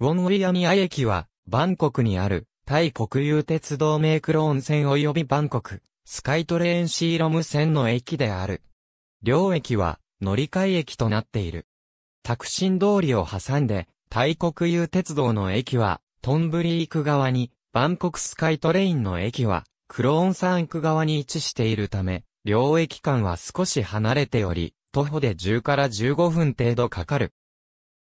ウォンウィアミア駅は、バンコクにある、タイ国有鉄道メイクローン線及びバンコク、スカイトレーンシーロム線の駅である。両駅は、乗り換え駅となっている。タクシン通りを挟んで、タイ国有鉄道の駅は、トンブリーク側に、バンコクスカイトレインの駅は、クローンサンク側に位置しているため、両駅間は少し離れており、徒歩で10から15分程度かかる。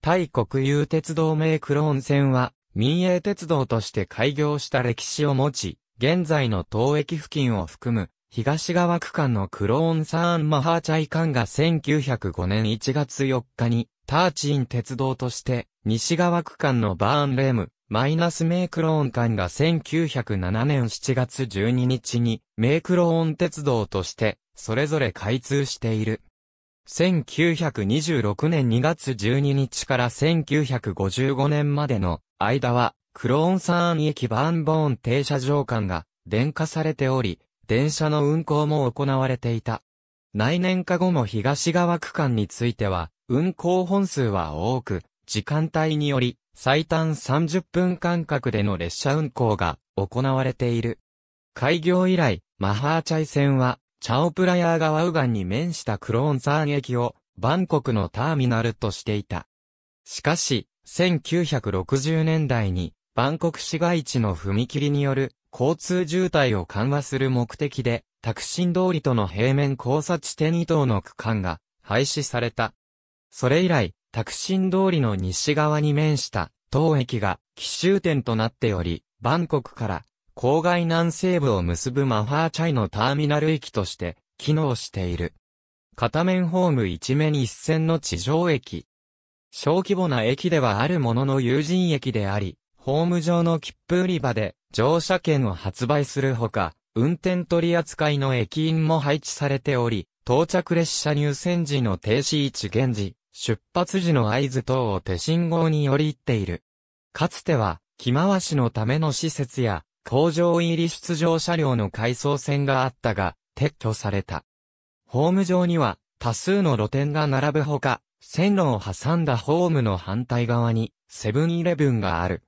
タイ国有鉄道名クローン線は、民営鉄道として開業した歴史を持ち、現在の東駅付近を含む、東側区間のクローンサーンマハーチャイ間が1905年1月4日に、ターチン鉄道として、西側区間のバーンレム、マイナスメイクローン間が1907年7月12日に、メイクローン鉄道として、それぞれ開通している。1926年2月12日から1955年までの間は、クローンサ山駅バーンボーン停車場間が電化されており、電車の運行も行われていた。内燃化後も東側区間については、運行本数は多く、時間帯により、最短30分間隔での列車運行が行われている。開業以来、マハーチャイ線はチャオプラヤー川右岸に面したクローンサーン駅を、バンコクのターミナルとしていた。しかし、1960年代に、バンコク市街地の踏切による交通渋滞を緩和する目的で、タクシン通りとの平面交差地点2等の区間が廃止された。それ以来、タクシン通りの西側に面した当駅が奇襲点となっており、バンコクから郊外南西部を結ぶマファーチャイのターミナル駅として機能している。片面ホーム一面一線の地上駅。小規模な駅ではあるものの有人駅であり、ホーム上の切符売り場で乗車券を発売するほか、運転取扱いの駅員も配置されており、到着列車入線時の停止位置現時、出発時の合図等を手信号により行っている。かつては、着回しのための施設や、工場入り出場車両の回送線があったが、撤去された。ホーム上には、多数の露店が並ぶほか、線路を挟んだホームの反対側に、セブンイレブンがある。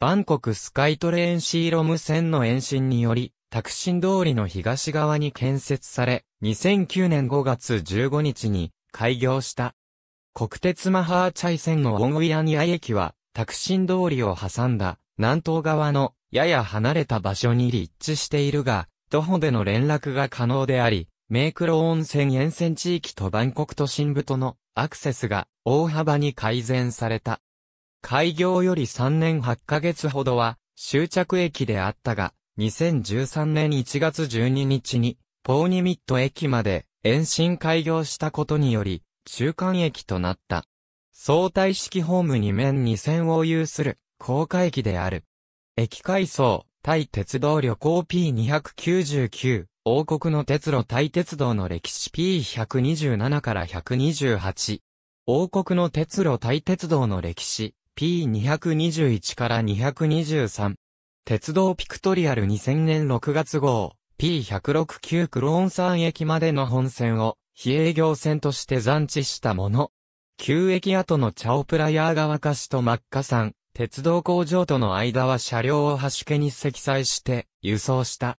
バンコクスカイトレーンシーロム線の延伸により、タクシン通りの東側に建設され、2009年5月15日に開業した。国鉄マハーチャイ線のオンウィアニア駅は、タクシン通りを挟んだ南東側のやや離れた場所に立地しているが、徒歩での連絡が可能であり、メイクロ温泉沿線地域とバンコク都心部とのアクセスが大幅に改善された。開業より3年8ヶ月ほどは終着駅であったが、2013年1月12日にポーニミット駅まで延伸開業したことにより、中間駅となった。相対式ホーム2面2線を有する高架駅である。駅改装、タイ鉄道旅行 P299、王国の鉄路タイ鉄道の歴史 P127 から128。王国の鉄路タイ鉄道の歴史 P221 から223。鉄道ピクトリアル2000年6月号 P169 クローン山駅までの本線を非営業線として残地したもの。旧駅跡のチャオプラヤー川歌詞とマッカ山、鉄道工場との間は車両を端けに積載して輸送した。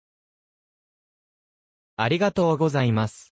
ありがとうございます。